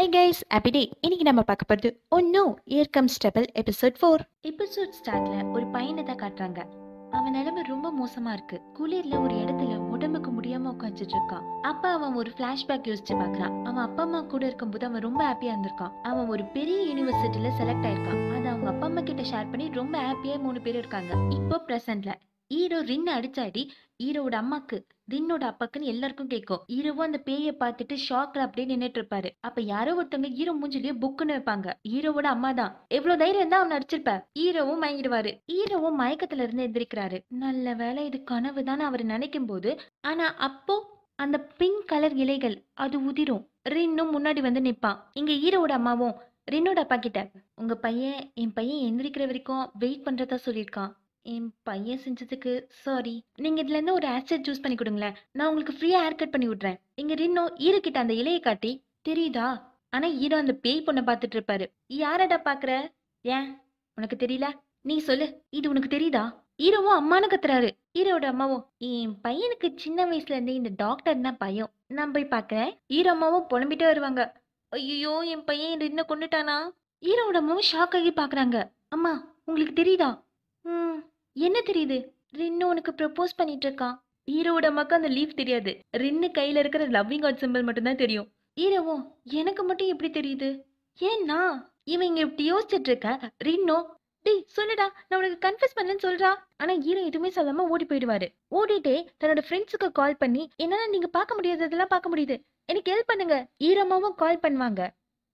ஐ guys happy day இன்னைக்கு நம்ம பார்க்க போகிறது ஒன்னோ year comes double episode four episode ஸ்டார்ட்ல ஒரு பையனை தான் காட்டுறாங்க அவன் நிலைமை ரொம்ப மோசமா இருக்கு குளிர்ல ஒரு இடத்துல உடம்புக்கு முடியாம உட்காந்துட்டு இருக்கான் அப்ப அவன் ஒரு பிளாஷ்பேக் யோசிச்சு பாக்குறான் அவன் அப்பா அம்மா கூட இருக்கும் போது அவன் ரொம்ப ஹாப்பியா இருந்திருக்கான் அவன் ஒரு பெரிய யூனிவர்சிட்டியில செலக்ட் ஆயிருக்கான் அதை அவங்க அப்பா அம்மா கிட்ட ஷேர் பண்ணி ரொம்ப ஹாப்பியா மூணு பேர் இருக்காங்க இப்போ பிரசன்ட்ல ஈரோ ரின்னு அடிச்சாடி ஈரோட அம்மாக்கு ரின்னோட அப்பாக்குன்னு எல்லாருக்கும் கேட்கும் ஈரோவும் அந்த பேயை பார்த்துட்டு ஷாக்ல அப்படியே நின்னுட்டு இருப்பாரு அப்ப யாரோ ஒருத்தவங்க ஈரோ மூஞ்சிலேயே புக்குன்னு வைப்பாங்க ஈரோவோட அம்மா தான் எவ்வளவு தைரியம் தான் அவன் அடிச்சிருப்ப ஈரோவும் மயங்கிடுவாரு ஈரோவும் மயக்கத்துல இருந்து எந்திரிக்கிறாரு நல்ல வேலை இது கனவு தான் அவர் நினைக்கும் போது ஆனா அப்போ அந்த பிங்க் கலர் இலைகள் அது உதிரும் ரின்னும் முன்னாடி வந்து நிற்பான் இங்க ஈரோட அம்மாவும் ரின்னோட அப்பா கிட்ட உங்க பையன் என் பையன் எந்திரிக்கிற வரைக்கும் வெயிட் பண்றதா சொல்லியிருக்கான் என் பையன் செஞ்சதுக்கு சாரி நீங்கள் இதுலேருந்து ஒரு ஆசிட் சூஸ் பண்ணி கொடுங்களேன் நான் உங்களுக்கு ஃப்ரீயாக ஹேர் கட் பண்ணி விட்றேன் இங்கே ரின்னோ ஈரக்கிட்ட அந்த இலையை காட்டி தெரியுதா ஆனால் ஈரோ அந்த பேய் பொண்ணை பார்த்துட்டு இருப்பாரு யாரடா பார்க்குற ஏன் உனக்கு தெரியல நீ சொல்லு இது உனக்கு தெரியுதா ஈரோவும் அம்மானு கத்துறாரு ஈரோட அம்மாவும் என் பையனுக்கு சின்ன வயசுல இருந்தே இந்த தான் பயம் நான் போய் பாக்குறேன் ஈரோ அம்மாவும் புலம்பிட்டே வருவாங்க ஐயோ என் பையன் என்ன கொண்டுட்டானா ஈரோட அம்மாவும் ஷாக் ஆகி பாக்குறாங்க அம்மா உங்களுக்கு தெரியுதா ம் என்ன தெரியுது ரின்னு உனக்கு ப்ரப்போஸ் பண்ணிட்டு இருக்கான் ஹீரோவோட அம்மாக்கு அந்த லீஃப் தெரியாது ரின்னு கையில இருக்கிற லவ்விங் கார்ட் சிம்பிள் மட்டும்தான் தெரியும் ஹீரோவோ எனக்கு மட்டும் எப்படி தெரியுது ஏன்னா இவன் இங்க இப்படி யோசிச்சுட்டு இருக்க ரின்னோ டேய் சொல்லுடா நான் உனக்கு கன்ஃபியூஸ் பண்ணலன்னு சொல்றா ஆனா ஹீரோ எதுவுமே சொல்லாம ஓடி போயிடுவாரு ஓடிட்டே தன்னோட ஃப்ரெண்ட்ஸுக்கு கால் பண்ணி என்னால நீங்க பார்க்க முடியாததெல்லாம் பார்க்க முடியுது எனக்கு ஹெல்ப் பண்ணுங்க ஈரம்மாவும் கால் பண்ணுவாங்க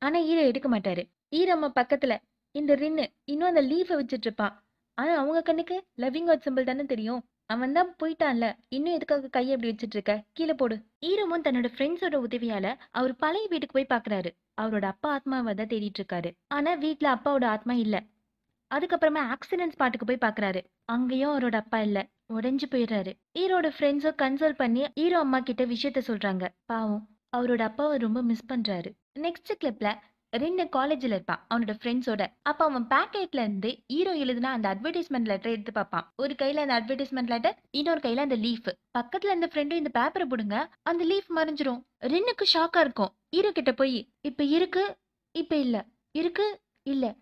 ஆனா ஹீரோ எடுக்க மாட்டாரு ஈரம்மா பக்கத்துல இந்த ரின்னு இன்னும் அந்த லீஃபை வச்சுட்டு இருப்பான் ஆனா அவங்க கண்ணுக்கு லவ்விங் காட் சிம்பிள் தானே தெரியும் அவன் தான் போயிட்டான்ல இன்னும் எதுக்காக கையை அப்படி வச்சுட்டு இருக்க கீழே போடு ஈரமும் தன்னோட ஃப்ரெண்ட்ஸோட உதவியால அவர் பழைய வீட்டுக்கு போய் பாக்குறாரு அவரோட அப்பா ஆத்மாவை தான் தேடிட்டு இருக்காரு ஆனா வீட்டுல அப்பாவோட ஆத்மா இல்ல அதுக்கப்புறமா ஆக்சிடென்ட் ஸ்பாட்டுக்கு போய் பாக்குறாரு அங்கேயும் அவரோட அப்பா இல்ல உடஞ்சு போயிடுறாரு ஈரோட ஃப்ரெண்ட்ஸோ கன்சல் பண்ணி ஈரோ அம்மா கிட்ட விஷயத்த சொல்றாங்க பாவம் அவரோட அப்பாவை ரொம்ப மிஸ் பண்றாரு நெக்ஸ்ட் கிளப்ல ரெண்டு காலேஜில் இருப்பான் அவனோட ஃப்ரெண்ட்ஸோட அப்போ அவன் பேக்கெட்ல இருந்து ஹீரோ எழுதுனா அந்த அட்வர்டைஸ்மெண்ட் லெட்டர் எடுத்து பார்ப்பான் ஒரு கையில் அந்த அட்வர்டைஸ்மெண்ட் லெட்டர் இன்னொரு கையில் அந்த லீஃப் பக்கத்தில் இந்த ஃப்ரெண்டும் இந்த பேப்பரை போடுங்க அந்த லீஃப் மறைஞ்சிரும் ரின்னுக்கு ஷாக்காக இருக்கும் ஹீரோ கிட்ட போய் இப்போ இருக்கு இப்போ இல்லை இருக்கு இல்லை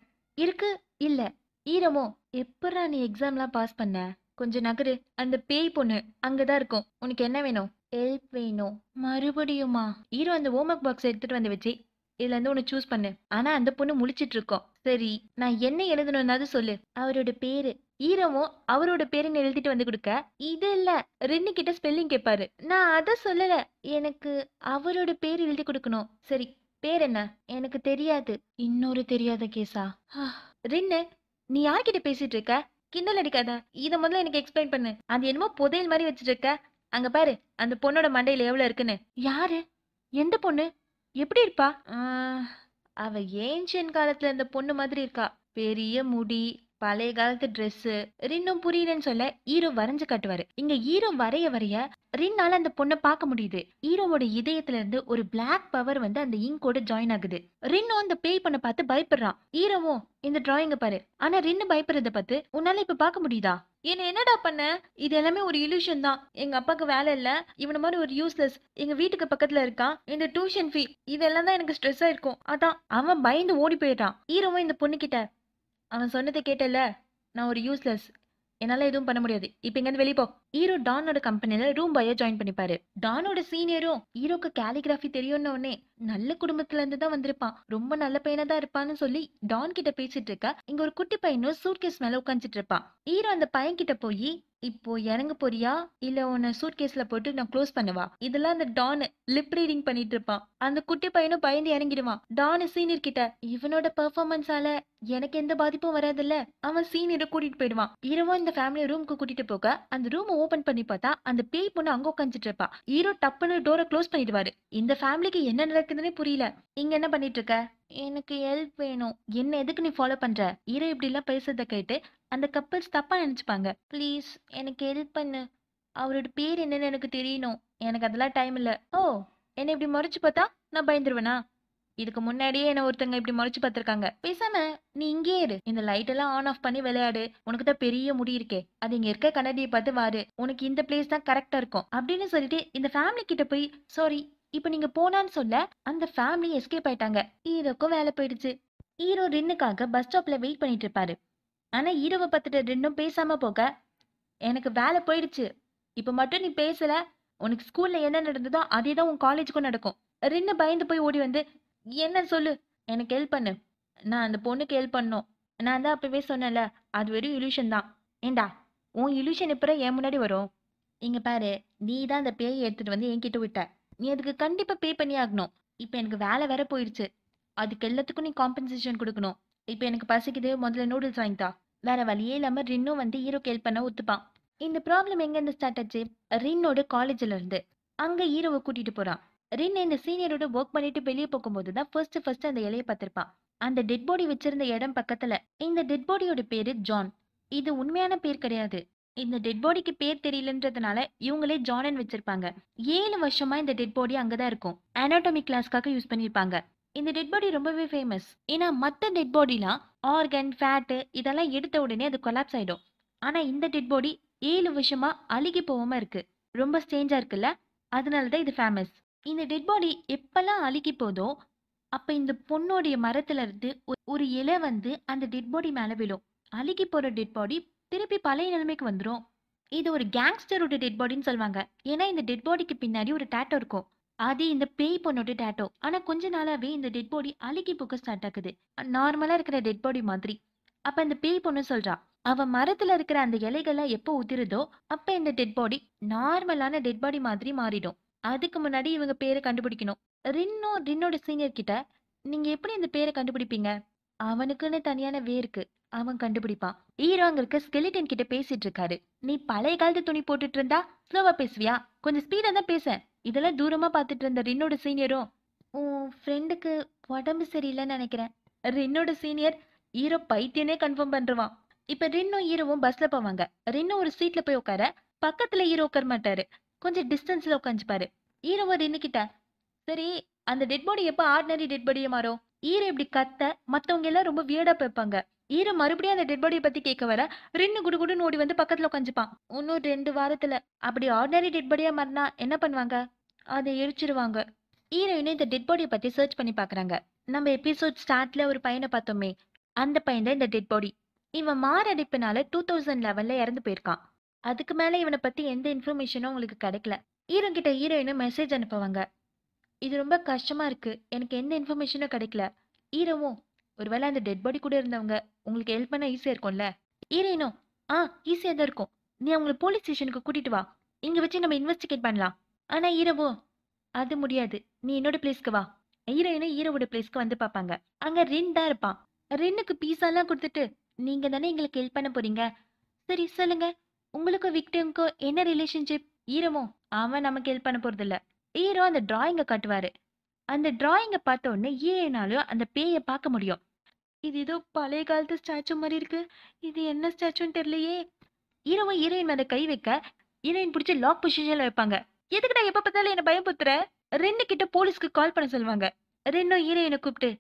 இருக்கு இல்லை ஈரமோ எப்படா நீ எக்ஸாம்லாம் பாஸ் பண்ண கொஞ்சம் நகரு அந்த பேய் பொண்ணு அங்கதான் இருக்கும் உனக்கு என்ன வேணும் ஹெல்ப் வேணும் மறுபடியுமா ஹீரோ அந்த ஹோம்ஒர்க் பாக்ஸ் எடுத்துட்டு வந்து வச்சு இதுல இருந்து ஒண்ணு சூஸ் பண்ணு ஆனா அந்த பொண்ணு முழிச்சிட்டு இருக்கோம் சரி நான் என்ன எழுதணும்னாவது சொல்லு அவரோட பேரு ஈரமும் அவரோட பேருன்னு எழுதிட்டு வந்து கொடுக்க இது இல்ல ரின்னு கிட்ட ஸ்பெல்லிங் கேட்பாரு நான் அத சொல்லல எனக்கு அவரோட பேர் எழுதி கொடுக்கணும் சரி பேர் என்ன எனக்கு தெரியாது இன்னொரு தெரியாத கேஸா ரின்னு நீ யார்கிட்ட பேசிட்டு இருக்க கிண்டல் அடிக்காத இதை முதல்ல எனக்கு எக்ஸ்பிளைன் பண்ணு அது என்னமோ புதையல் மாதிரி வச்சிட்டு இருக்க அங்க பாரு அந்த பொண்ணோட மண்டையில எவ்வளவு இருக்குன்னு யாரு எந்த பொண்ணு எப்படி இருப்பா அவ ஏஞ்சியன் காலத்துல இருந்த பொண்ணு மாதிரி இருக்கா பெரிய முடி பழைய காலத்து ட்ரெஸ்ஸு ரின்னும் புரியலன்னு சொல்ல ஈரோ வரைஞ்சு காட்டுவாரு இங்க ஈரோ வரைய வரைய ரின்னால அந்த பொண்ணை பார்க்க முடியுது ஈரோவோட இதயத்துல இருந்து ஒரு பிளாக் பவர் வந்து அந்த இங்கோட ஜாயின் ஆகுது ரின்னும் அந்த பேய் பண்ண பார்த்து பயப்படுறான் ஈரோவும் இந்த டிராயிங்க பாரு ஆனா ரின்னு பயப்படுறத பார்த்து உன்னால இப்ப பார்க்க முடியுதா என்ன என்னடா பண்ண இது எல்லாமே ஒரு இல்யூஷன் தான் எங்க அப்பாக்கு வேலை இல்ல இவன மாதிரி ஒரு யூஸ்லெஸ் எங்க வீட்டுக்கு பக்கத்துல இருக்கான் இந்த டியூஷன் ஃபீ இதெல்லாம் தான் எனக்கு ஸ்ட்ரெஸ்ஸா இருக்கும் அதான் அவன் பயந்து ஓடி போயிட்டான் ஹீரோவும் இந்த பொண்ணு கிட்ட அவன் சொன்னதை கேட்டல நான் ஒரு யூஸ்லெஸ் என்னால் எதுவும் பண்ண முடியாது இப்போ இங்க வெளியே போ ஹீரோ டானோட கம்பெனியில் ரூம் பாயை ஜாயின் பண்ணிப்பாரு டானோட சீனியரும் ஹீரோக்கு கேலிகிராஃபி தெரியும்னு உடனே நல்ல குடும்பத்துலேருந்து தான் வந்திருப்பான் ரொம்ப நல்ல பையனாக தான் இருப்பான்னு சொல்லி டான் கிட்ட பேசிட்டு இருக்க இங்கே ஒரு குட்டி பையனும் சூட்கேஸ் மேலே உட்காந்துட்டு இருப்பான் ஹீரோ அந்த பையன் கிட்ட போய் இப்போ இறங்க போறியா இல்ல உன்னை கேஸ்ல போட்டு நான் க்ளோஸ் பண்ணவா இதெல்லாம் அந்த டான் லிப் ரீடிங் பண்ணிட்டு இருப்பான் அந்த குட்டி பையனும் பயந்து இறங்கிடுவான் டான் சீனியர் கிட்ட இவனோட பெர்ஃபார்மன்ஸால எனக்கு எந்த பாதிப்பும் இல்ல அவன் சீனியரை கூட்டிட்டு போயிடுவான் இரவும் இந்த ஃபேமிலியை ரூமுக்கு கூட்டிட்டு போக அந்த ரூம் ஓபன் பண்ணி பார்த்தா அந்த பேய் பொண்ணு அங்க உட்காந்துட்டு இருப்பா ஹீரோ டப்புன்னு டோரை க்ளோஸ் பண்ணிடுவாரு இந்த ஃபேமிலிக்கு என்ன நடக்குதுன்னே புரியல இங்க என்ன பண்ணிட்டு இருக்க எனக்கு ஹெல்ப் வேணும் என்ன எதுக்கு நீ ஃபாலோ பண்ற ஹீரோ இப்படி எல்லாம் பேசுறத கேட்டு அந்த கப்பல்ஸ் தப்பாக நினச்சிப்பாங்க ப்ளீஸ் எனக்கு ஹெல்ப் பண்ணு அவரோட பேர் என்னன்னு எனக்கு தெரியணும் எனக்கு அதெல்லாம் டைம் இல்லை ஓ என்னை இப்படி முறைச்சு பார்த்தா நான் பயந்துருவேனா இதுக்கு முன்னாடியே என்ன ஒருத்தங்க இப்படி முறைச்சு பார்த்துருக்காங்க பேசாம நீ இங்கே இரு இந்த லைட் எல்லாம் ஆன் ஆஃப் பண்ணி விளையாடு உனக்கு தான் பெரிய முடி இருக்கே அது இங்க இருக்க கண்ணடியை பார்த்து வாரு உனக்கு இந்த பிளேஸ் தான் கரெக்டா இருக்கும் அப்படின்னு சொல்லிட்டு இந்த ஃபேமிலி கிட்ட போய் சாரி இப்போ நீங்க போனான்னு சொல்ல அந்த ஃபேமிலி எஸ்கேப் ஆயிட்டாங்க ஈரோக்கும் வேலை போயிடுச்சு ஈரோ ரின்னுக்காக பஸ் ஸ்டாப்ல வெயிட் பண்ணிட்டு இருப்பாரு ஆனா இரவு பார்த்துட்டு ரெண்டும் பேசாம போக எனக்கு வேலை போயிடுச்சு இப்ப மட்டும் நீ பேசல உனக்கு ஸ்கூல்ல என்ன நடந்ததோ அதே தான் உன் காலேஜுக்கும் நடக்கும் ரெண்டு பயந்து போய் ஓடி வந்து என்ன சொல்லு எனக்கு ஹெல்ப் பண்ணு நான் அந்த பொண்ணுக்கு ஹெல்ப் பண்ணும் நான் தான் அப்பவே சொன்னேன்ல அது வெறும் இலூஷன் தான் ஏண்டா உன் இல்யூஷன் இப்போ என் முன்னாடி வரும் இங்க பாரு நீ தான் அந்த பேயை எடுத்துட்டு வந்து என்கிட்ட விட்ட நீ அதுக்கு கண்டிப்பா பே பண்ணி ஆகணும் இப்போ எனக்கு வேலை வேற போயிடுச்சு அதுக்கு எல்லாத்துக்கும் நீ காம்பன்சேஷன் கொடுக்கணும் இப்போ எனக்கு பசிக்குது முதல்ல நூடுல்ஸ் வாங்கித்தா வேற வழியே இல்லாம ரின்னும் வந்து ஹீரோ கேள் பண்ண ஒத்துப்பான் இந்த ப்ராப்ளம் எங்கேருந்து ஸ்டார்ட் ஆச்சு ரின்னோட காலேஜ்ல இருந்து அங்க ஹீரோவை கூட்டிட்டு போறான் ரின் இந்த சீனியரோட ஒர்க் பண்ணிட்டு வெளியே போகும்போது தான் ஃபர்ஸ்ட் ஃபர்ஸ்ட் அந்த இலையை பார்த்திருப்பான் அந்த டெட் பாடி வச்சிருந்த இடம் பக்கத்துல இந்த டெட் பாடியோட பேரு ஜான் இது உண்மையான பேர் கிடையாது இந்த டெட் பாடிக்கு பேர் தெரியலன்றதுனால இவங்களே ஜானன் வச்சிருப்பாங்க ஏழு வருஷமா இந்த டெட் பாடி அங்கதான் இருக்கும் அனாட்டமி கிளாஸ்க்காக யூஸ் பண்ணியிருப்பாங்க இந்த டெட் பாடி ரொம்பவே ஃபேமஸ் ஏன்னா மற்ற டெட் பாடிலாம் ஆர்கன் ஃபேட்டு இதெல்லாம் எடுத்த உடனே அது கொலாப்ஸ் ஆகிடும் ஆனால் இந்த டெட் பாடி ஏழு வருஷமா அழுகி போகாமல் இருக்குது ரொம்ப ஸ்டேஞ்சாக இருக்குல்ல அதனால தான் இது ஃபேமஸ் இந்த டெட் பாடி எப்பெல்லாம் அழுகி போதோ அப்போ இந்த பொண்ணோடைய மரத்துலேருந்து ஒரு இலை வந்து அந்த டெட் பாடி மேலே விழும் அழுகி போகிற டெட் பாடி திருப்பி பழைய நிலைமைக்கு வந்துடும் இது ஒரு கேங்ஸ்டரோட டெட் பாடின்னு சொல்லுவாங்க ஏன்னா இந்த டெட் பாடிக்கு பின்னாடி ஒரு டேட்டோ இருக்கும் அது இந்த பேய் பொண்ணோட டேட்டோ ஆனா கொஞ்ச நாளாவே இந்த டெட் பாடி அழுகி போக்க ஸ்டார்ட் ஆகுது நார்மலா இருக்கிற டெட் பாடி மாதிரி அப்ப இந்த பேய் பொண்ணு சொல்றா அவ மரத்துல இருக்கிற அந்த இலைகள்லாம் எப்போ உதிருதோ அப்ப இந்த டெட் பாடி நார்மலான டெட் பாடி மாதிரி மாறிடும் அதுக்கு முன்னாடி இவங்க பேரை கண்டுபிடிக்கணும் ரின்னோ ரின்னோட சீனியர் கிட்ட நீங்க எப்படி இந்த பேரை கண்டுபிடிப்பீங்க அவனுக்குன்னு தனியான வே இருக்கு அவன் கண்டுபிடிப்பான் அங்க இருக்க ஸ்கெலிட்டன் கிட்ட பேசிட்டு இருக்காரு நீ பழைய காலத்து துணி போட்டுட்டு இருந்தா ஸ்லோவா பேசுவியா கொஞ்சம் ஸ்பீடா தான் பேச இதெல்லாம் தூரமா பார்த்துட்டு இருந்த ரின்னோட சீனியரும் உன் ஃப்ரெண்டுக்கு உடம்பு சரியில்லைன்னு நினைக்கிறேன் ரின்னோட சீனியர் ஈரோ பைத்தியனே கன்ஃபார்ம் பண்றான் இப்ப ரின்னும் ஈரோவும் பஸ்ல போவாங்க ரின்னும் ஒரு சீட்ல போய் உட்கார பக்கத்துல ஈரோ உட்கார மாட்டாரு கொஞ்சம் டிஸ்டன்ஸ்ல உட்காந்துப்பாரு ஹீரோவை ரின்னு கிட்ட சரி அந்த டெட் பாடி எப்போ ஆர்டினரி டெட் பாடியே மாறும் ஈரோ இப்படி கத்த மத்தவங்க எல்லாம் ரொம்ப வியடா பார்ப்பாங்க ஈர மறுபடியும் அந்த டெட் பாடியை பத்தி கேட்க வர ரெண்டு குடு குடு ஓடி வந்து பக்கத்துல உட்காந்துப்பான் இன்னும் ரெண்டு வாரத்துல அப்படி ஆர்டினரி டெட் பாடியா மறுனா என்ன பண்ணுவாங்க அதை எரிச்சிருவாங்க ஹீரோயின் இந்த டெட் பாடியை பத்தி சர்ச் பண்ணி பாக்குறாங்க நம்ம எபிசோட் ஸ்டார்ட்ல ஒரு பையனை பார்த்தோமே அந்த பையன் தான் இந்த டெட் பாடி இவன் மாரடைப்புனால டூ தௌசண்ட் லெவன்ல இறந்து போயிருக்கான் அதுக்கு மேல இவனை பத்தி எந்த இன்ஃபர்மேஷனும் உங்களுக்கு கிடைக்கல ஈரோ கிட்ட ஹீரோயினும் மெசேஜ் அனுப்புவாங்க இது ரொம்ப கஷ்டமா இருக்கு எனக்கு எந்த இன்ஃபர்மேஷனும் கிடைக்கல ஈரவும் ஒருவேளை அந்த டெட் பாடி கூட இருந்தவங்க உங்களுக்கு ஹெல்ப் பண்ண ஈஸியாக இருக்கும்ல ஈரேனோ ஆ ஈஸியாக தான் இருக்கும் நீ அவங்களை போலீஸ் ஸ்டேஷனுக்கு கூட்டிட்டு வா இங்கே வச்சு நம்ம இன்வெஸ்டிகேட் பண்ணலாம் ஆனா ஈரவோ அது முடியாது நீ என்னோட பிளேஸ்க்கு வா ஈரோயினா ஈரோட பிளேஸ்க்கு வந்து பார்ப்பாங்க அங்க ரின் தான் இருப்பான் ரின்னுக்கு பீஸாலாம் கொடுத்துட்டு நீங்க தானே எங்களுக்கு ஹெல்ப் பண்ண போறீங்க சரி சொல்லுங்க உங்களுக்கும் விக்டிம்க்கும் என்ன ரிலேஷன்ஷிப் ஈரமோ அவன் நமக்கு ஹெல்ப் பண்ண போறதில்ல ஈரோ அந்த டிராயிங்க காட்டுவாரு அந்த டிராயிங்கை பார்த்த உடனே ஏனாலும் அந்த பேயை பார்க்க முடியும் இது ஏதோ பழைய காலத்து ஸ்டாச்சு மாதிரி இருக்கு இது என்ன ஸ்டாச்சுன்னு தெரியலையே இரவும் ஹீரோயின் மேல கை வைக்க ஹீரோயின் பிடிச்சி லாக் பொசிஷன்ல வைப்பாங்க எதுக்கு நான் எப்ப பார்த்தாலும் என்ன பயமுத்துற ரெண்டு கிட்ட போலீஸ்க்கு கால் பண்ண சொல்லுவாங்க ரெண்டும் ஹீரோயினை கூப்பிட்டு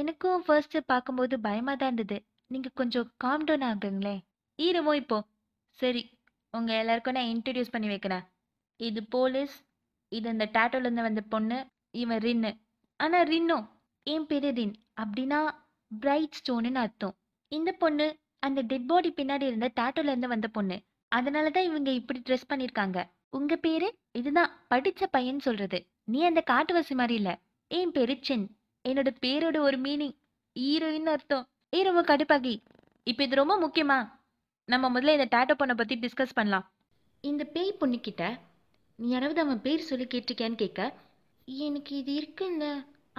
எனக்கும் ஃபர்ஸ்ட் பார்க்கும்போது பயமா தான் இருந்தது நீங்க கொஞ்சம் காம் டவுன் ஆகுங்களேன் ஈரமோ இப்போ சரி உங்க எல்லாருக்கும் நான் இன்ட்ரடியூஸ் பண்ணி வைக்கிறேன் இது போலீஸ் இது அந்த டேட்டோல இருந்து வந்த பொண்ணு இவன் ரின்னு ஆனா ரின்னோ என் பேரு ரின் அப்படின்னா பிரைட் ஸ்டோனுன்னு அர்த்தம் இந்த பொண்ணு அந்த டெட் பாடி பின்னாடி இருந்த டாட்டோல இருந்து வந்த பொண்ணு அதனாலதான் தான் இவங்க இப்படி ட்ரெஸ் பண்ணிருக்காங்க உங்க பேரு இதுதான் படிச்ச பையன் சொல்றது நீ அந்த காட்டுவாசி மாதிரி இல்ல என் பேரு சென் என்னோட பேரோட ஒரு மீனிங் ஹீரோயின் அர்த்தம் ஏ ரொம்ப கடுப்பாகி இப்போ இது ரொம்ப முக்கியமா நம்ம முதல்ல இந்த டேட்டோ பொண்ணை பத்தி டிஸ்கஸ் பண்ணலாம் இந்த பேய் பொண்ணுக்கிட்ட நீ யாராவது அவன் பேர் சொல்லி கேட்டிருக்கியான்னு கேட்க எனக்கு இது இருக்குல்ல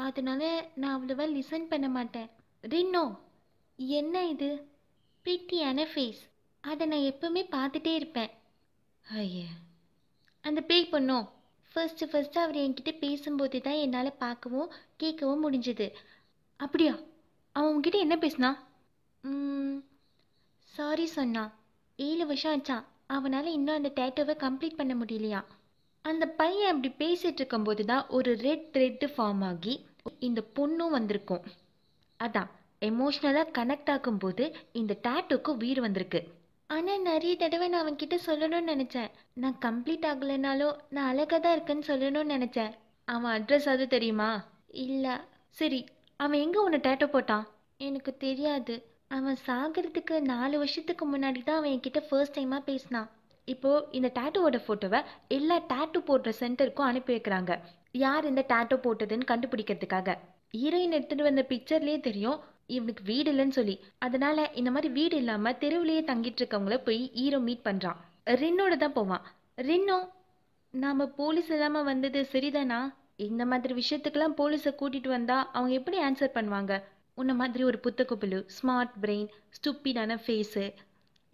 அதனால நான் அவ்வளோவா லிசன் பண்ண மாட்டேன் ரின்னோ என்ன இது பிரிட்டியான ஃபேஸ் அதை நான் எப்பவுமே பார்த்துட்டே இருப்பேன் ஐய அந்த பேய் பண்ணோம் ஃபர்ஸ்ட்டு ஃபர்ஸ்ட்டு அவர் என்கிட்ட பேசும்போது தான் என்னால் பார்க்கவும் கேட்கவும் முடிஞ்சது அப்படியா அவன் உங்ககிட்ட என்ன பேசினா சாரி சொன்னான் ஏழு வருஷம் ஆச்சான் அவனால் இன்னும் அந்த டேட்டோவை கம்ப்ளீட் பண்ண முடியலையா அந்த பையன் அப்படி பேசிகிட்டு இருக்கும்போது தான் ஒரு ரெட் த்ரெட்டு ஃபார்ம் ஆகி இந்த பொண்ணும் வந்திருக்கும் அதான் எமோஷ்னலாக கனெக்ட் ஆகும்போது இந்த டேட்டுக்கு உயிர் வந்திருக்கு ஆனால் நிறைய தடவை நான் அவன்கிட்ட சொல்லணும்னு நினச்சேன் நான் கம்ப்ளீட் ஆகலைனாலும் நான் அழகாக தான் இருக்கேன்னு சொல்லணும்னு நினச்சேன் அவன் அட்ரஸ் அது தெரியுமா இல்லை சரி அவன் எங்கே உன்னை டேட்டோ போட்டான் எனக்கு தெரியாது அவன் சாகிறதுக்கு நாலு வருஷத்துக்கு முன்னாடி தான் அவன் என்கிட்ட ஃபர்ஸ்ட் டைமாக பேசினான் இப்போது இந்த டேட்டோவோட ஃபோட்டோவை எல்லா டேட்டூ போடுற சென்டருக்கும் அனுப்பி வைக்கிறாங்க யார் இந்த டேட்டோ போட்டதுன்னு கண்டுபிடிக்கிறதுக்காக ஹீரோயின் எடுத்துகிட்டு வந்த பிக்சர்லேயே தெரியும் இவனுக்கு வீடு இல்லைன்னு சொல்லி அதனால இந்த மாதிரி வீடு இல்லாமல் தெருவிலேயே தங்கிட்டு இருக்கவங்கள போய் ஹீரோ மீட் பண்ணுறான் ரின்னோட தான் போவான் ரின்னோ நாம் போலீஸ் இல்லாமல் வந்தது சரிதானா இந்த மாதிரி விஷயத்துக்கெல்லாம் போலீஸை கூட்டிகிட்டு வந்தால் அவங்க எப்படி ஆன்சர் பண்ணுவாங்க உன்ன மாதிரி ஒரு புத்தகப்புழு ஸ்மார்ட் பிரெயின் ஸ்டூப்பிடான ஃபேஸு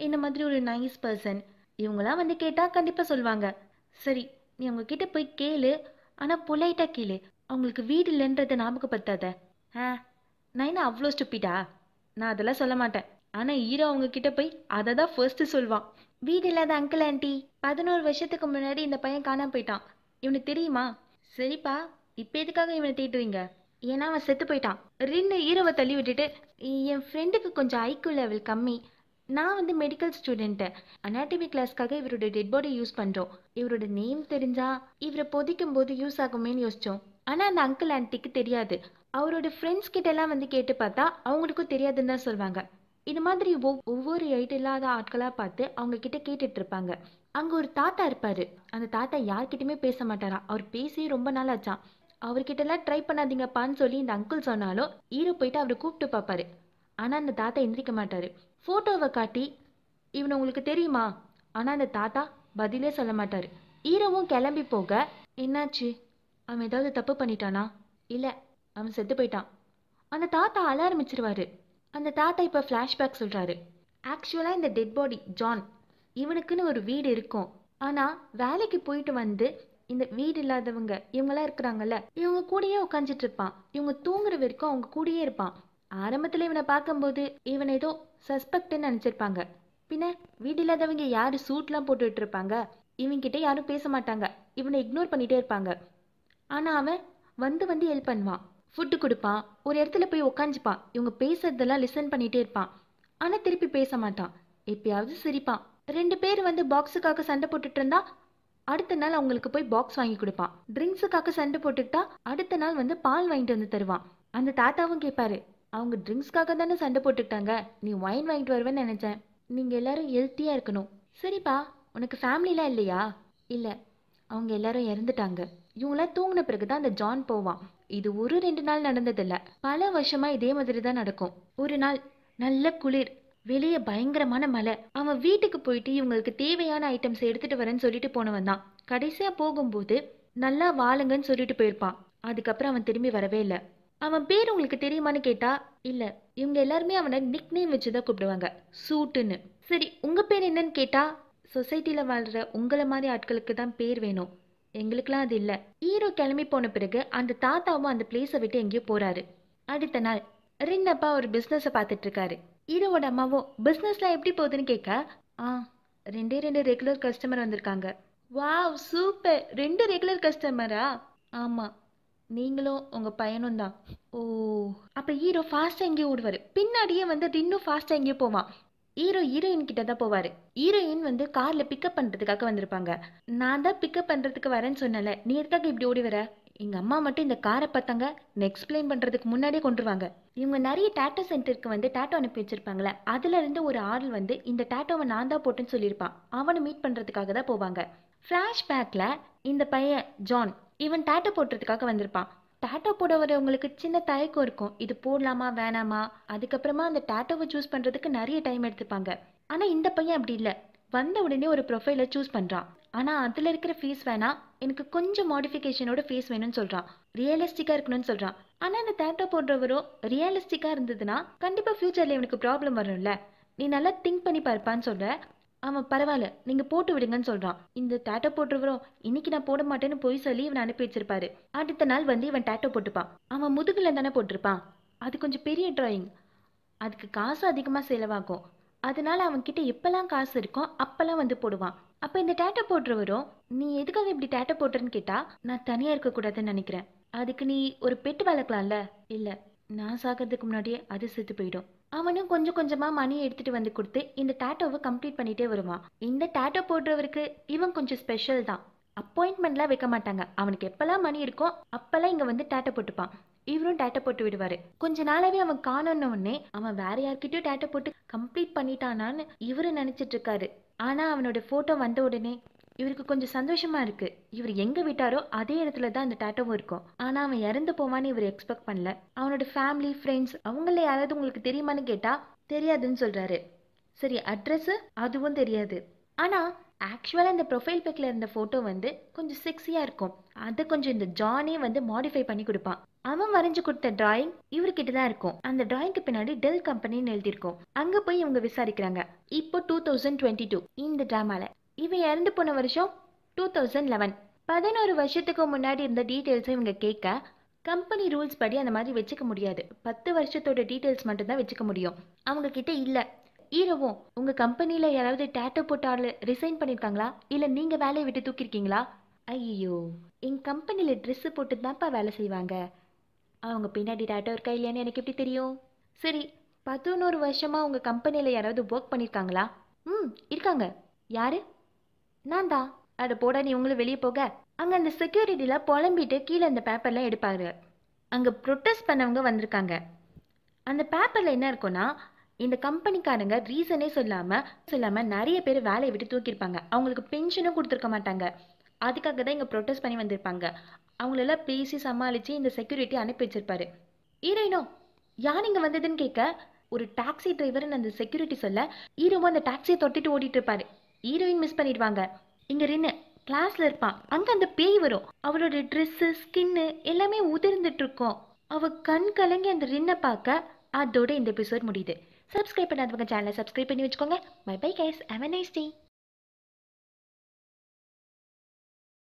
இந்த மாதிரி ஒரு நைஸ் பர்சன் இவங்களாம் வந்து கேட்டால் கண்டிப்பாக சொல்லுவாங்க சரி நீ அவங்க கிட்ட போய் கேளு ஆனால் பொலைட்டாக கேளு அவங்களுக்கு வீடு இல்லைன்றத ஞாபகப்படுத்தாத ஆ நான் என்ன அவ்வளோ ஸ்டுப்பிடா நான் அதெல்லாம் சொல்ல மாட்டேன் ஆனால் ஈரோ அவங்கக்கிட்ட போய் அதை தான் ஃபர்ஸ்ட்டு சொல்வான் வீடு இல்லாத அங்கிள் ஆண்டி பதினோரு வருஷத்துக்கு முன்னாடி இந்த பையன் காணாம போயிட்டான் இவனுக்கு தெரியுமா சரிப்பா இப்போ எதுக்காக இவனை தேட்டுவீங்க ஏன்னா அவன் செத்து போயிட்டான் ரின்னு ஈரவை தள்ளி விட்டுட்டு என் ஃப்ரெண்டுக்கு கொஞ்சம் ஐக்கியூ லெவல் கம்மி நான் வந்து மெடிக்கல் ஸ்டூடெண்ட்டு அனாட்டமி கிளாஸ்க்காக இவரோட டெட் பாடி யூஸ் பண்ணுறோம் இவரோட நேம் தெரிஞ்சால் இவரை பொதிக்கும் போது யூஸ் ஆகுமேன்னு யோசித்தோம் ஆனால் அந்த அங்கிள் ஆன்ட்டிக்கு தெரியாது அவரோட ஃப்ரெண்ட்ஸ் கிட்டெல்லாம் வந்து கேட்டு பார்த்தா அவங்களுக்கும் தெரியாதுன்னு தான் சொல்லுவாங்க இது மாதிரி ஒவ்வொரு எயிட் இல்லாத ஆட்களாக பார்த்து அவங்க கிட்ட கேட்டுட்டு இருப்பாங்க அங்கே ஒரு தாத்தா இருப்பார் அந்த தாத்தா யார்கிட்டயுமே பேச மாட்டாரா அவர் பேசி ரொம்ப நாள் ஆச்சான் அவர்கிட்டலாம் ட்ரை பண்ணாதீங்கப்பான்னு சொல்லி இந்த அங்கிள் சொன்னாலும் ஈரோ போயிட்டு அவரை கூப்பிட்டு பார்ப்பாரு ஆனால் அந்த தாத்தா எந்திரிக்க மாட்டார் ஃபோட்டோவை காட்டி இவனை உங்களுக்கு தெரியுமா ஆனால் அந்த தாத்தா பதிலே சொல்ல மாட்டார் ஈரவும் கிளம்பி போக என்னாச்சு அவன் ஏதாவது தப்பு பண்ணிட்டானா இல்லை அவன் செத்து போயிட்டான் அந்த தாத்தா அல ஆரம்பிச்சிருவாரு அந்த தாத்தா இப்போ ஃப்ளாஷ்பேக் சொல்கிறாரு ஆக்சுவலாக இந்த டெட் பாடி ஜான் இவனுக்குன்னு ஒரு வீடு இருக்கும் ஆனால் வேலைக்கு போயிட்டு வந்து இந்த வீடு இல்லாதவங்க இவங்கெல்லாம் இருக்கிறாங்கல்ல இவங்க கூடயே உட்காந்துட்டு இருப்பான் இவங்க தூங்குற வரைக்கும் அவங்க கூடயே இருப்பான் ஆரம்பத்தில் இவனை பார்க்கும்போது இவன் ஏதோ சஸ்பெக்ட்னு நினச்சிருப்பாங்க பின்ன வீட்டில்லாதவங்க யார் சூட்லாம் போட்டுட்டு இருப்பாங்க இவங்கிட்ட யாரும் பேச மாட்டாங்க இவனை இக்னோர் பண்ணிகிட்டே இருப்பாங்க ஆனால் அவன் வந்து வந்து ஹெல்ப் பண்ணுவான் ஃபுட்டு கொடுப்பான் ஒரு இடத்துல போய் உக்காஞ்சிப்பான் இவங்க பேசுறதெல்லாம் லிசன் பண்ணிகிட்டே இருப்பான் ஆனால் திருப்பி பேச மாட்டான் எப்பயாவது சிரிப்பான் ரெண்டு பேர் வந்து பாக்ஸுக்காக சண்டை போட்டுட்டு இருந்தா அடுத்த நாள் அவங்களுக்கு போய் பாக்ஸ் வாங்கி கொடுப்பான் ட்ரிங்க்ஸுக்காக சண்டை போட்டுக்கிட்டா அடுத்த நாள் வந்து பால் வாங்கிட்டு வந்து தருவான் அந்த தாத்தாவும் கேட்பாரு அவங்க ட்ரிங்க்ஸ்க்காக தானே சண்டை போட்டுக்கிட்டாங்க நீ ஒயின் வாங்கிட்டு வருவேன்னு நினச்சேன் நீங்கள் எல்லாரும் ஹெல்த்தியாக இருக்கணும் சரிப்பா உனக்கு ஃபேமிலிலாம் இல்லையா இல்லை அவங்க எல்லாரும் இறந்துட்டாங்க இவங்களாம் தூங்கின பிறகு தான் அந்த ஜான் போவான் இது ஒரு ரெண்டு நாள் நடந்ததில்ல பல வருஷமாக இதே மாதிரி தான் நடக்கும் ஒரு நாள் நல்ல குளிர் வெளியே பயங்கரமான மழை அவன் வீட்டுக்கு போயிட்டு இவங்களுக்கு தேவையான ஐட்டம்ஸ் எடுத்துட்டு வரேன்னு சொல்லிட்டு போனவன் தான் கடைசியாக போகும்போது நல்லா வாழுங்கன்னு சொல்லிட்டு போயிருப்பான் அதுக்கப்புறம் அவன் திரும்பி வரவே இல்லை அவன் பேர் உங்களுக்கு தெரியுமான்னு கேட்டா இல்லை இவங்க எல்லாருமே அவனை நிக் நேம் வச்சு தான் கூப்பிடுவாங்க சூட்டுன்னு சரி உங்கள் பேர் என்னன்னு கேட்டால் சொசைட்டியில் வாழ்கிற உங்களை மாதிரி ஆட்களுக்கு தான் பேர் வேணும் எங்களுக்குலாம் அது இல்லை ஹீரோ கிளம்பி போன பிறகு அந்த தாத்தாவும் அந்த பிளேஸை விட்டு எங்கேயோ போறாரு அடுத்த நாள் ரின்னப்பா ஒரு பிஸ்னஸை பார்த்துட்ருக்காரு ஹீரோவோட அம்மாவும் பிஸ்னஸ்லாம் எப்படி போகுதுன்னு கேட்க ஆ ரெண்டே ரெண்டு ரெகுலர் கஸ்டமர் வந்திருக்காங்க வாவ் சூப்பர் ரெண்டு ரெகுலர் கஸ்டமரா ஆமாம் நீங்களும் உங்கள் பையனும் தான் ஓ அப்போ ஹீரோ ஃபாஸ்ட்டாக எங்கேயோ ஓடுவாரு பின்னாடியே வந்து இன்னும் ஃபாஸ்ட்டாக எங்கேயோ போவான் ஹீரோ ஹீரோயின் கிட்ட தான் போவார் ஹீரோயின் வந்து காரில் பிக்கப் பண்ணுறதுக்காக வந்திருப்பாங்க நான் தான் பிக்கப் பண்ணுறதுக்கு வரேன்னு சொன்னல நீ எதுக்காக இப்படி ஓடி வர எங்கள் அம்மா மட்டும் இந்த காரை பார்த்தாங்க நான் எக்ஸ்பிளைன் பண்ணுறதுக்கு முன்னாடியே கொண்டுருவாங்க இவங்க நிறைய டேட்டோ சென்டருக்கு வந்து டேட்டோ அனுப்பி வச்சிருப்பாங்களே அதுலேருந்து ஒரு ஆள் வந்து இந்த டேட்டோவை நான் தான் போட்டுன்னு சொல்லியிருப்பான் அவனை மீட் பண்ணுறதுக்காக தான் போவாங்க ஃப்ளாஷ்பேக்கில் இந்த பையன் ஜான் இவன் டேட்டா போட்டுறதுக்காக வந்திருப்பான் டாட்டா போட வரவங்களுக்கு சின்ன தயக்கம் இருக்கும் இது போடலாமா வேணாமா அதுக்கப்புறமா அந்த டேட்டோவை சூஸ் பண்ணுறதுக்கு நிறைய டைம் எடுத்துப்பாங்க ஆனால் இந்த பையன் அப்படி இல்லை வந்த உடனே ஒரு ப்ரொஃபைலை சூஸ் பண்ணுறான் ஆனால் அதில் இருக்கிற ஃபீஸ் வேணாம் எனக்கு கொஞ்சம் மாடிஃபிகேஷனோட ஃபீஸ் வேணும்னு சொல்கிறான் ரியலிஸ்டிக்காக இருக்கணும்னு சொல்கிறான் ஆனால் அந்த தேட்டா போடுறவரும் ரியலிஸ்டிக்காக இருந்ததுன்னா கண்டிப்பாக ஃப்யூச்சரில் இவனுக்கு ப்ராப்ளம் வரும்ல நீ நல்லா திங்க் பண்ணி பார்ப்பான்னு சொல்கிற அவன் பரவாயில்ல நீங்கள் போட்டு விடுங்கன்னு சொல்கிறான் இந்த டேட்டோ போட்டுருவரும் இன்னைக்கு நான் போட மாட்டேன்னு போய் சொல்லி இவன் அனுப்பி வச்சிருப்பாரு அடுத்த நாள் வந்து இவன் டேட்டோ போட்டுப்பான் அவன் முதுகில் தானே போட்டிருப்பான் அது கொஞ்சம் பெரிய ட்ராயிங் அதுக்கு காசு அதிகமாக செலவாகும் அதனால அவன்கிட்ட எப்பெல்லாம் காசு இருக்கோ அப்பெல்லாம் வந்து போடுவான் அப்போ இந்த டேட்டோ போட்டுருவரும் நீ எதுக்காக இப்படி டேட்டோ போட்டுறன்னு கேட்டா நான் தனியாக இருக்கக்கூடாதுன்னு நினைக்கிறேன் அதுக்கு நீ ஒரு பெட்டு வளர்க்கலாம்ல இல்லை நான் சாகிறதுக்கு முன்னாடியே அது செத்து போயிடும் அவனும் கொஞ்சம் கொஞ்சமாக மணி எடுத்துகிட்டு வந்து கொடுத்து இந்த டேட்டோவை கம்ப்ளீட் பண்ணிகிட்டே வருவான் இந்த டேட்டோ போடுறவருக்கு இவன் கொஞ்சம் ஸ்பெஷல் தான் அப்பாயின்மெண்ட்லாம் வைக்க மாட்டாங்க அவனுக்கு எப்போல்லாம் மணி இருக்கோ அப்போல்லாம் இங்கே வந்து டேட்டோ போட்டுப்பான் இவரும் டேட்டா போட்டு விடுவார் கொஞ்ச நாளாவே அவன் காணோன்ன உடனே அவன் வேற யார்கிட்டயும் டேட்டா போட்டு கம்ப்ளீட் பண்ணிட்டானான்னு இவரு நினைச்சிட்டு இருக்காரு ஆனால் அவனோட ஃபோட்டோ வந்த உடனே இவருக்கு கொஞ்சம் சந்தோஷமா இருக்கு இவர் எங்க விட்டாரோ அதே இடத்துல தான் அந்த டேட்டோவும் இருக்கும் ஆனா அவன் இறந்து போவான்னு இவர் எக்ஸ்பெக்ட் பண்ணல அவனோட ஃபேமிலி ஃப்ரெண்ட்ஸ் அவங்கள யாராவது உங்களுக்கு தெரியுமான்னு கேட்டா தெரியாதுன்னு சொல்றாரு சரி அட்ரஸ் அதுவும் தெரியாது ஆனா ஆக்சுவலாக இந்த ப்ரொஃபைல் பிக்கில் இருந்த ஃபோட்டோ வந்து கொஞ்சம் செக்ஸியாக இருக்கும் அதை கொஞ்சம் இந்த ஜானே வந்து மாடிஃபை பண்ணி கொடுப்பான் அவன் வரைஞ்சு கொடுத்த டிராயிங் இவர்கிட்ட தான் இருக்கும் அந்த டிராயிங்க்கு பின்னாடி டெல் கம்பெனின்னு எழுதியிருக்கும் அங்கே போய் இவங்க விசாரிக்கிறாங்க இப்போ டூ தௌசண்ட் டுவெண்ட்டி டூ இந்த ட்ராமாவில் இவன் இறந்து போன வருஷம் டூ தௌசண்ட் லெவன் பதினோரு வருஷத்துக்கு முன்னாடி இருந்த டீட்டெயில்ஸை இவங்க கேட்க கம்பெனி ரூல்ஸ் படி அந்த மாதிரி வச்சுக்க முடியாது பத்து வருஷத்தோட டீட்டெயில்ஸ் மட்டும்தான் வச்சுக்க முடியும் அவங்க கிட்ட இல்லை ஈரவும் உங்கள் கம்பெனியில் யாராவது டேட்டோ போட்ட ரிசைன் பண்ணியிருக்காங்களா இல்லை நீங்கள் வேலையை விட்டு தூக்கியிருக்கீங்களா ஐயோ எங்கள் கம்பெனியில் ட்ரெஸ்ஸு போட்டு தான்ப்பா வேலை செய்வாங்க அவங்க பின்னாடி டேட்டோ இருக்கா இல்லையான்னு எனக்கு எப்படி தெரியும் சரி பதினோரு வருஷமாக உங்கள் கம்பெனியில் யாராவது ஒர்க் பண்ணியிருக்காங்களா ம் இருக்காங்க யார் நான் தான் அதை போட நீ உங்களும் வெளியே போக அங்கே அந்த செக்யூரிட்டியில் புலம்பிட்டு கீழே அந்த பேப்பர்லாம் எடுப்பாரு அங்கே ப்ரொட்டஸ்ட் பண்ணவங்க வந்திருக்காங்க அந்த பேப்பரில் என்ன இருக்குன்னா இந்த கம்பெனிக்காரங்க ரீசனே சொல்லாமல் சொல்லாமல் நிறைய பேர் வேலையை விட்டு தூக்கியிருப்பாங்க அவங்களுக்கு பென்ஷனும் கொடுத்துருக்க மாட்டாங்க அதுக்காக தான் இங்கே ப்ரொட்டஸ்ட் பண்ணி வந்திருப்பாங்க அவங்களெல்லாம் பேசி சமாளித்து இந்த செக்யூரிட்டி அனுப்பி வச்சிருப்பாரு ஈரோனோ யார் இங்கே வந்ததுன்னு கேட்க ஒரு டாக்ஸி டிரைவர் அந்த செக்யூரிட்டி சொல்ல ஹீரோவும் அந்த டாக்ஸியை தொட்டிட்டு ஓடிட்டு இருப்பாரு ஹீரோயின் மிஸ் பண்ணிடுவாங்க இங்க ரின்னு கிளாஸ்ல இருப்பான் அங்க அந்த பேய் வரும் அவளோட ட்ரெஸ் ஸ்கின்னு எல்லாமே உதிர்ந்துட்டு இருக்கும் அவ கண் கலங்கி அந்த ரின்னை பார்க்க அதோட இந்த எபிசோட் முடியுது சப்ஸ்கிரைப் பண்ணாதவங்க சேனலை சப்ஸ்கிரைப் பண்ணி வச்சுக்கோங்க bye bye guys have nice day